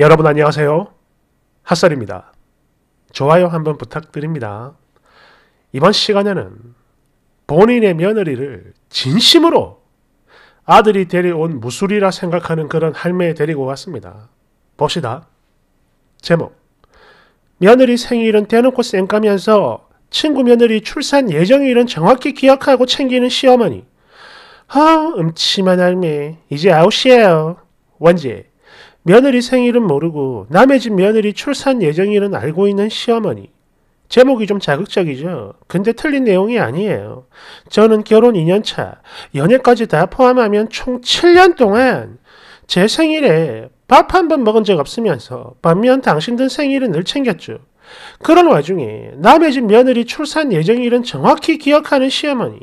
여러분 안녕하세요. 핫설입니다. 좋아요 한번 부탁드립니다. 이번 시간에는 본인의 며느리를 진심으로 아들이 데려온 무술이라 생각하는 그런 할매 데리고 왔습니다. 봅시다. 제목 며느리 생일은 대놓고 쌩까면서 친구 며느리 출산 예정일은 정확히 기억하고 챙기는 시어머니 아 음침한 할매 이제 아웃이에요. 원제 며느리 생일은 모르고 남의 집 며느리 출산 예정일은 알고 있는 시어머니. 제목이 좀 자극적이죠. 근데 틀린 내용이 아니에요. 저는 결혼 2년차, 연애까지 다 포함하면 총 7년 동안 제 생일에 밥 한 번 먹은 적 없으면서 반면 당신들 생일은 늘 챙겼죠. 그런 와중에 남의 집 며느리 출산 예정일은 정확히 기억하는 시어머니.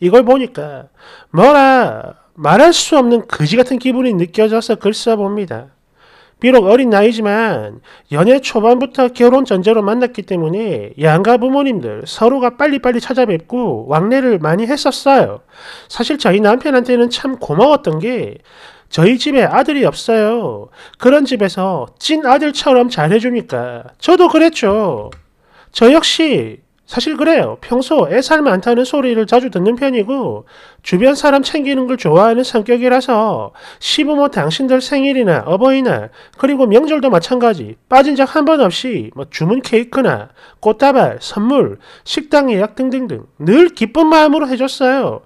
이걸 보니까 뭐라 말할 수 없는 거지 같은 기분이 느껴져서 글 써봅니다. 비록 어린 나이지만 연애 초반부터 결혼 전제로 만났기 때문에 양가 부모님들 서로가 빨리빨리 찾아뵙고 왕래를 많이 했었어요. 사실 저희 남편한테는 참 고마웠던 게 저희 집에 아들이 없어요. 그런 집에서 찐 아들처럼 잘해주니까 저도 그랬죠. 저 역시 사실 그래요. 평소 애살 많다는 소리를 자주 듣는 편이고 주변 사람 챙기는 걸 좋아하는 성격이라서 시부모 당신들 생일이나 어버이날 그리고 명절도 마찬가지 빠진 적 한 번 없이 뭐 주문 케이크나 꽃다발, 선물, 식당 예약 등등등 늘 기쁜 마음으로 해줬어요.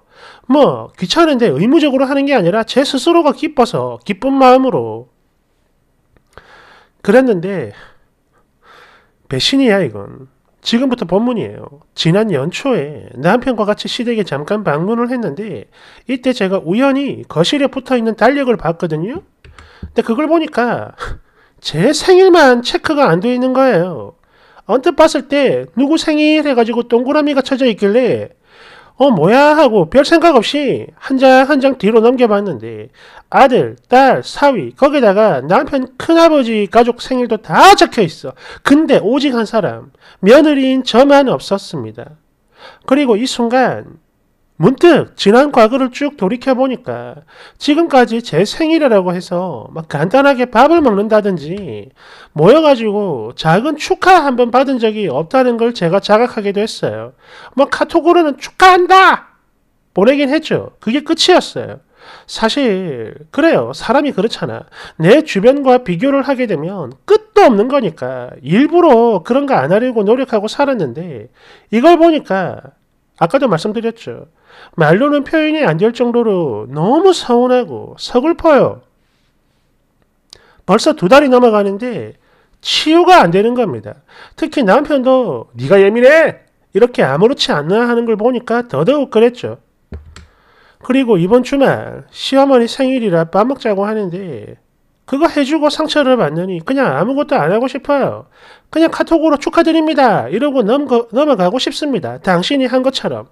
뭐 귀찮은데 의무적으로 하는 게 아니라 제 스스로가 기뻐서 기쁜 마음으로 그랬는데 배신이야 이건. 지금부터 본문이에요. 지난 연초에 남편과 같이 시댁에 잠깐 방문을 했는데 이때 제가 우연히 거실에 붙어있는 달력을 봤거든요. 근데 그걸 보니까 제 생일만 체크가 안돼 있는 거예요. 언뜻 봤을 때 누구 생일 해가지고 동그라미가 쳐져 있길래 어 뭐야 하고 별 생각 없이 한 장 한 장 뒤로 넘겨봤는데 아들, 딸, 사위 거기다가 남편 큰아버지 가족 생일도 다 적혀있어. 근데 오직 한 사람 며느리인 저만 없었습니다. 그리고 이 순간 문득 지난 과거를 쭉 돌이켜보니까 지금까지 제 생일이라고 해서 막 간단하게 밥을 먹는다든지 모여가지고 작은 축하 한 번 받은 적이 없다는 걸 제가 자각하기도 했어요. 뭐 카톡으로는 축하한다! 보내긴 했죠. 그게 끝이었어요. 사실 그래요. 사람이 그렇잖아. 내 주변과 비교를 하게 되면 끝도 없는 거니까 일부러 그런 거 안 하려고 노력하고 살았는데 이걸 보니까 아까도 말씀드렸죠. 말로는 표현이 안 될 정도로 너무 서운하고 서글퍼요. 벌써 두 달이 넘어가는데 치유가 안 되는 겁니다. 특히 남편도 네가 예민해! 이렇게 아무렇지 않나 하는 걸 보니까 더더욱 그랬죠. 그리고 이번 주말 시어머니 생일이라 밥 먹자고 하는데 그거 해주고 상처를 받느니 그냥 아무것도 안 하고 싶어요. 그냥 카톡으로 축하드립니다. 이러고 넘거, 넘어가고 싶습니다. 당신이 한 것처럼.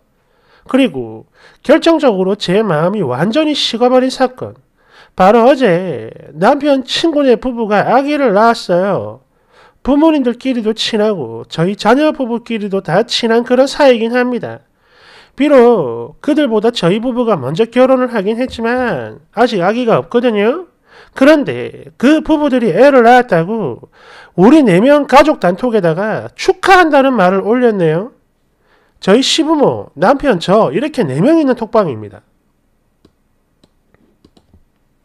그리고 결정적으로 제 마음이 완전히 식어버린 사건. 바로 어제 남편 친구네 부부가 아기를 낳았어요. 부모님들끼리도 친하고 저희 자녀 부부끼리도 다 친한 그런 사이긴 합니다. 비록 그들보다 저희 부부가 먼저 결혼을 하긴 했지만 아직 아기가 없거든요. 그런데 그 부부들이 애를 낳았다고 우리 네명 가족 단톡에다가 축하한다는 말을 올렸네요. 저희 시부모, 남편, 저 이렇게 네 명 있는 톡방입니다.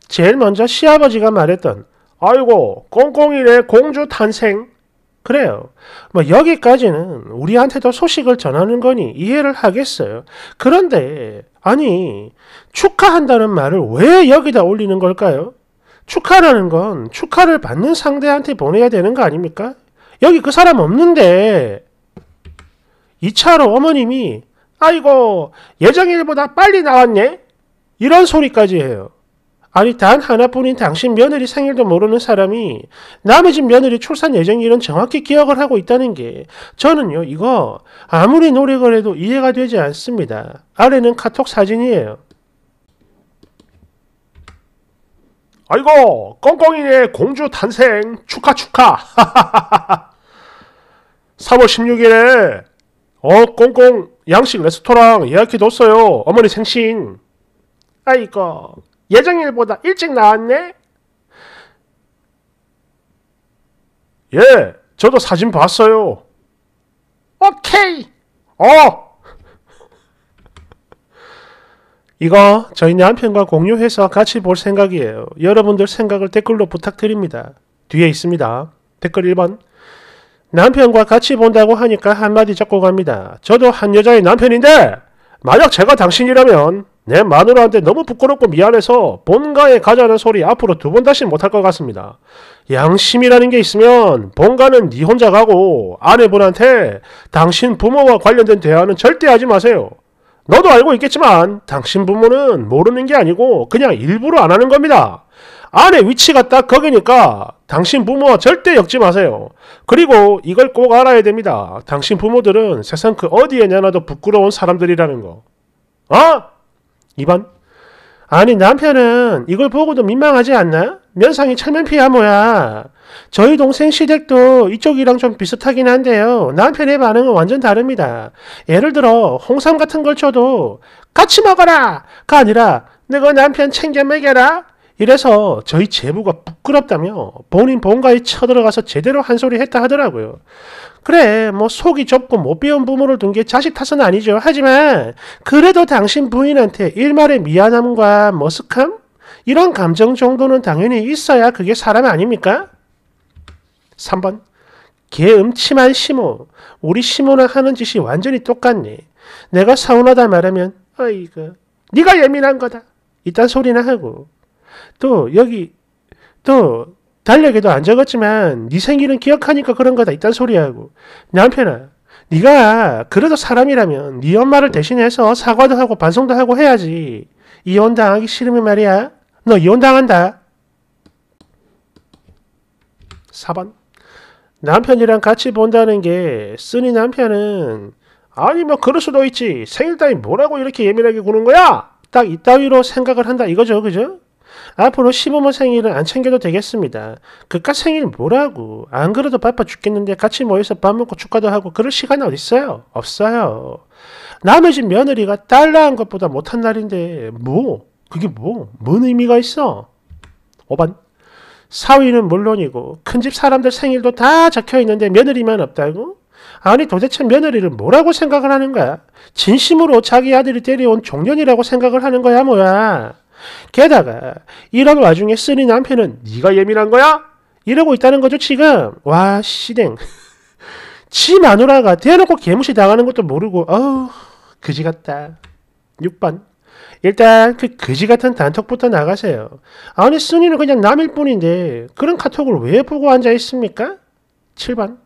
제일 먼저 시아버지가 말했던 아이고 꽁꽁이네 공주 탄생 그래요. 뭐 여기까지는 우리한테도 소식을 전하는 거니 이해를 하겠어요. 그런데 아니 축하한다는 말을 왜 여기다 올리는 걸까요? 축하라는 건 축하를 받는 상대한테 보내야 되는 거 아닙니까? 여기 그 사람 없는데 2차로 어머님이 아이고 예정일보다 빨리 나왔네? 이런 소리까지 해요. 아니 단 하나뿐인 당신 며느리 생일도 모르는 사람이 남의 집 며느리 출산 예정일은 정확히 기억을 하고 있다는 게 저는요 이거 아무리 노력을 해도 이해가 되지 않습니다. 아래는 카톡 사진이에요. 아이고 꽁꽁이네 공주 탄생 축하 축하 3월 16일에 어 꽁꽁 양식 레스토랑 예약해뒀어요 어머니 생신 아이고 예정일보다 일찍 나왔네 예 저도 사진 봤어요 오케이 어 이거 저희 남편과 공유해서 같이 볼 생각이에요 여러분들 생각을 댓글로 부탁드립니다 뒤에 있습니다 댓글 1번 남편과 같이 본다고 하니까 한마디 적고 갑니다. 저도 한 여자의 남편인데 만약 제가 당신이라면 내 마누라한테 너무 부끄럽고 미안해서 본가에 가자는 소리 앞으로 두 번 다시 못할 것 같습니다. 양심이라는 게 있으면 본가는 네 혼자 가고 아내분한테 당신 부모와 관련된 대화는 절대 하지 마세요. 너도 알고 있겠지만 당신 부모는 모르는 게 아니고 그냥 일부러 안 하는 겁니다. 아내 위치가 딱 거기니까 당신 부모와 절대 엮지 마세요. 그리고 이걸 꼭 알아야 됩니다. 당신 부모들은 세상 그 어디에 내놔도 부끄러운 사람들이라는 거. 어? 2번. 아니 남편은 이걸 보고도 민망하지 않나? 면상이 철면피야 뭐야. 저희 동생 시댁도 이쪽이랑 좀 비슷하긴 한데요. 남편의 반응은 완전 다릅니다. 예를 들어 홍삼 같은 걸 쳐도 같이 먹어라! 가 아니라 내가 남편 챙겨 먹여라? 이래서 저희 재무가 부끄럽다며 본인 본가에 쳐들어가서 제대로 한 소리 했다 하더라고요. 그래, 뭐 속이 좁고 못 배운 부모를 둔 게 자식 탓은 아니죠. 하지만 그래도 당신 부인한테 일말의 미안함과 머쓱함? 이런 감정 정도는 당연히 있어야 그게 사람 아닙니까? 3번 개음침한 시모. 우리 시모랑 하는 짓이 완전히 똑같네. 내가 서운하다 말하면 아이고, 네가 예민한 거다. 이딴 소리나 하고 또 여기 또 달력에도 안 적었지만 네 생일은 기억하니까 그런 거다 이딴 소리하고 남편아 네가 그래도 사람이라면 네 엄마를 대신해서 사과도 하고 반성도 하고 해야지 이혼당하기 싫으면 말이야 너 이혼당한다 4번 남편이랑 같이 본다는 게 쓰니 남편은 아니 뭐 그럴 수도 있지 생일 따위 뭐라고 이렇게 예민하게 구는 거야 딱 이따위로 생각을 한다 이거죠 그죠 앞으로 시부모 생일은 안 챙겨도 되겠습니다. 그깟 생일 뭐라고. 안 그래도 바빠 죽겠는데 같이 모여서 밥 먹고 축가도 하고 그럴 시간 어딨어요? 없어요. 남의 집 며느리가 딸낳은 것보다 못한 날인데 뭐? 그게 뭐? 뭔 의미가 있어? 5번. 사위는 물론이고 큰 집 사람들 생일도 다 적혀있는데 며느리만 없다고? 아니 도대체 며느리를 뭐라고 생각을 하는 거야? 진심으로 자기 아들이 데려온 종년이라고 생각을 하는 거야 뭐야? 게다가 이런 와중에 쓰리 남편은 네가 예민한 거야? 이러고 있다는 거죠 지금. 와 시댕. 지 마누라가 대놓고 개무시 당하는 것도 모르고 어우 그지 같다. 6번 일단 그 그지 같은 단톡부터 나가세요. 아니 순이는 그냥 남일 뿐인데 그런 카톡을 왜 보고 앉아 있습니까? 7번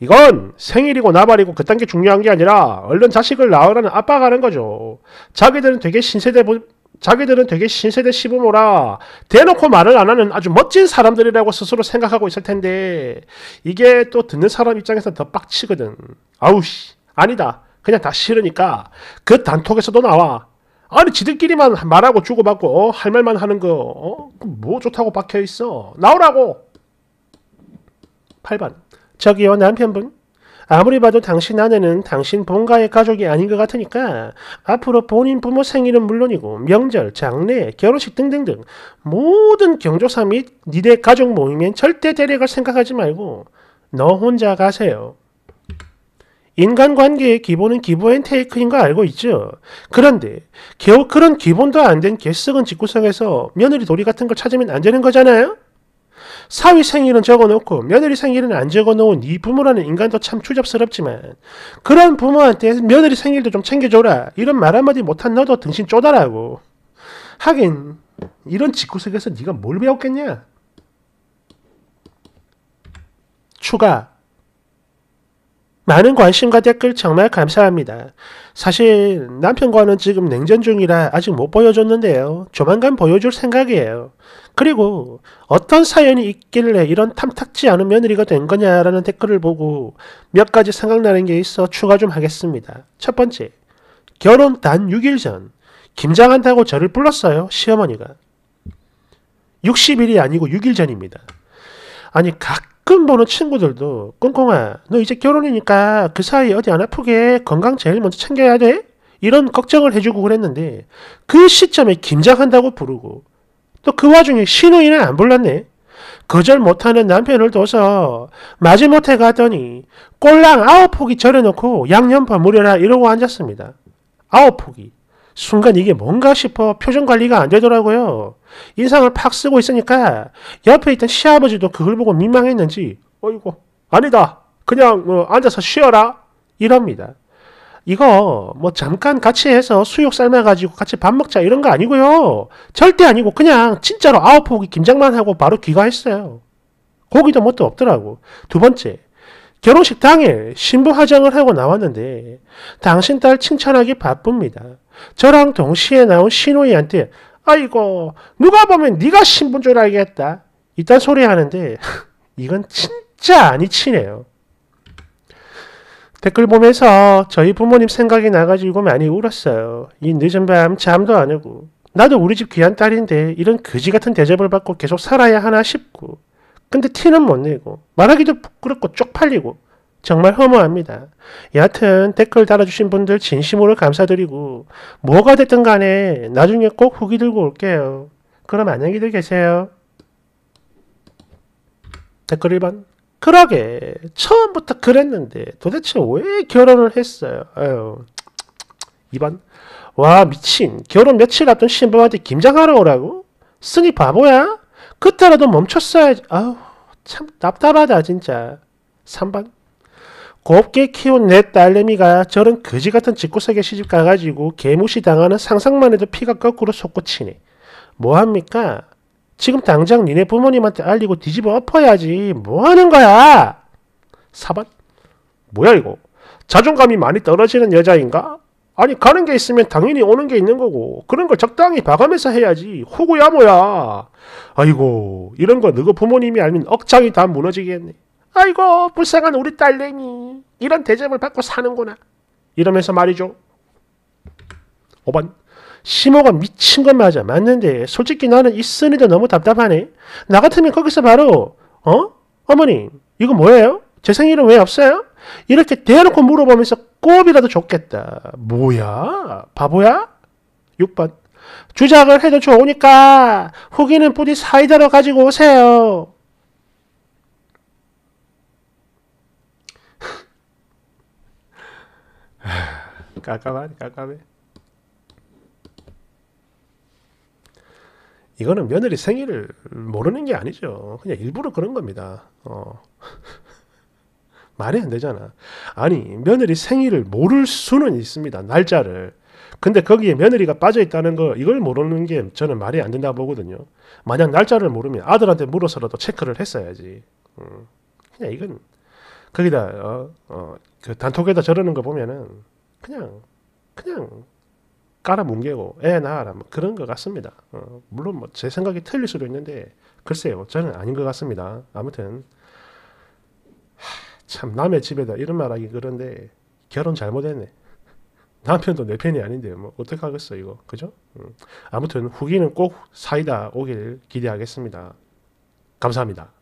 이건 생일이고 나발이고 그딴 게 중요한 게 아니라 얼른 자식을 낳으라는 아빠가 하는 거죠. 자기들은 되게 신세대 보, 자기들은 되게 신세대 시부모라 대놓고 말을 안 하는 아주 멋진 사람들이라고 스스로 생각하고 있을 텐데 이게 또 듣는 사람 입장에서 더 빡치거든. 아우씨 아니다. 그냥 다 싫으니까 그 단톡에서도 나와. 아니 지들끼리만 말하고 주고받고 어? 할 말만 하는 거뭐 어? 뭐 좋다고 박혀있어. 나오라고. 8번 저기요 남편분 아무리 봐도 당신 아내는 당신 본가의 가족이 아닌 것 같으니까 앞으로 본인 부모 생일은 물론이고 명절, 장례, 결혼식 등등등 모든 경조사 및 니네 가족 모임엔 절대 데려갈 생각하지 말고 너 혼자 가세요. 인간관계의 기본은 기부앤테이크인 거 알고 있죠? 그런데 겨우 그런 기본도 안 된 개썩은 직구석에서 며느리 도리 같은 걸 찾으면 안 되는 거잖아요? 사위 생일은 적어놓고 며느리 생일은 안 적어놓은 이 부모라는 인간도 참 추잡스럽지만 그런 부모한테 며느리 생일도 좀 챙겨줘라 이런 말 한마디 못한 너도 등신 쪼다라고 하긴 이런 직구석에서 네가 뭘 배웠겠냐 추가 많은 관심과 댓글 정말 감사합니다. 사실 남편과는 지금 냉전 중이라 아직 못 보여줬는데요. 조만간 보여줄 생각이에요. 그리고 어떤 사연이 있길래 이런 탐탁지 않은 며느리가 된 거냐라는 댓글을 보고 몇 가지 생각나는 게 있어 추가 좀 하겠습니다. 첫 번째, 결혼 단 6일 전 김장한다고 저를 불렀어요. 시어머니가. 60일이 아니고 6일 전입니다. 아니 각 가끔 보는 친구들도 꽁꽁아 너 이제 결혼이니까 그 사이 어디 안 아프게 건강 제일 먼저 챙겨야 돼? 이런 걱정을 해주고 그랬는데 그 시점에 김장한다고 부르고 또 그 와중에 신우이는 안 불렀네. 거절 못하는 남편을 둬서 마지못해 가더니 꼴랑 아홉 포기 절여놓고 양념밥 무려라 이러고 앉았습니다. 아홉 포기. 순간 이게 뭔가 싶어 표정 관리가 안 되더라고요. 인상을 팍 쓰고 있으니까 옆에 있던 시아버지도 그걸 보고 민망했는지 어이고 아니다 그냥 뭐 앉아서 쉬어라 이럽니다. 이거 뭐 잠깐 같이 해서 수육 삶아가지고 같이 밥 먹자 이런 거 아니고요. 절대 아니고 그냥 진짜로 아홉 포기 김장만 하고 바로 귀가했어요. 고기도 뭣도 없더라고. 두 번째, 결혼식 당일 신부 화장을 하고 나왔는데 당신 딸 칭찬하기 바쁩니다. 저랑 동시에 나온 신우이한테 아이고 누가 보면 네가 신부인 줄 알겠다. 이딴 소리 하는데 이건 진짜 아니 치네요. 댓글 보면서 저희 부모님 생각이 나가지고 많이 울었어요. 이 늦은 밤 잠도 안 오고 나도 우리 집 귀한 딸인데 이런 그지 같은 대접을 받고 계속 살아야 하나 싶고 근데 티는 못 내고 말하기도 부끄럽고 쪽팔리고 정말 허무합니다. 여하튼 댓글 달아주신 분들 진심으로 감사드리고 뭐가 됐든 간에 나중에 꼭 후기 들고 올게요. 그럼 안녕히들 계세요. 댓글 1번 그러게 처음부터 그랬는데 도대체 왜 결혼을 했어요? 아유. 2번 와 미친 결혼 며칠 앞둔 신부한테 김장하러 오라고? 쓰니 바보야? 그때라도 멈췄어야지. 아우, 참 답답하다, 진짜. 3번. 곱게 키운 내 딸내미가 저런 거지 같은 집구석에 시집 가가지고 개무시 당하는 상상만 해도 피가 거꾸로 솟구치네. 뭐합니까? 지금 당장 니네 부모님한테 알리고 뒤집어 엎어야지. 뭐 하는 거야? 4번. 뭐야, 이거? 자존감이 많이 떨어지는 여자인가? 아니 가는 게 있으면 당연히 오는 게 있는 거고 그런 걸 적당히 봐가면서 해야지 호구야 뭐야 아이고 이런 거 너희 부모님이 알면 억장이 다 무너지겠네 아이고 불쌍한 우리 딸내미 이런 대접을 받고 사는구나 이러면서 말이죠 5번 심호가 미친 건 맞아 맞는데 솔직히 나는 이 쓴이도 너무 답답하네 나 같으면 거기서 바로 어? 어머님 이거 뭐예요? 제 생일은 왜 없어요? 이렇게 대놓고 물어보면서 꼬업이라도 줬겠다. 뭐야? 바보야? 6번. 주작을 해도 좋으니까 후기는 뿌리 사이다로 가지고 오세요. 깜깜하네, 깜깜해. 이거는 며느리 생일을 모르는 게 아니죠. 그냥 일부러 그런 겁니다. 어. 말이 안 되잖아. 아니, 며느리 생일을 모를 수는 있습니다. 날짜를. 근데 거기에 며느리가 빠져 있다는 거 이걸 모르는 게 저는 말이 안 된다 보거든요. 만약 날짜를 모르면 아들한테 물어서라도 체크를 했어야지. 음. 그냥 이건 거기다 어, 어, 그 단톡에다 저러는 거 보면은 그냥 그냥 깔아 뭉개고 애 낳아라 뭐 그런 것 같습니다. 어, 물론 뭐 제 생각이 틀릴 수도 있는데 글쎄요 저는 아닌 것 같습니다. 아무튼 하... 참 남의 집에다 이런 말하기 그런데 결혼 잘못했네. 남편도 내 편이 아닌데 뭐 어떡하겠어 이거 그죠? 음. 아무튼 후기는 꼭 사이다 오길 기대하겠습니다. 감사합니다.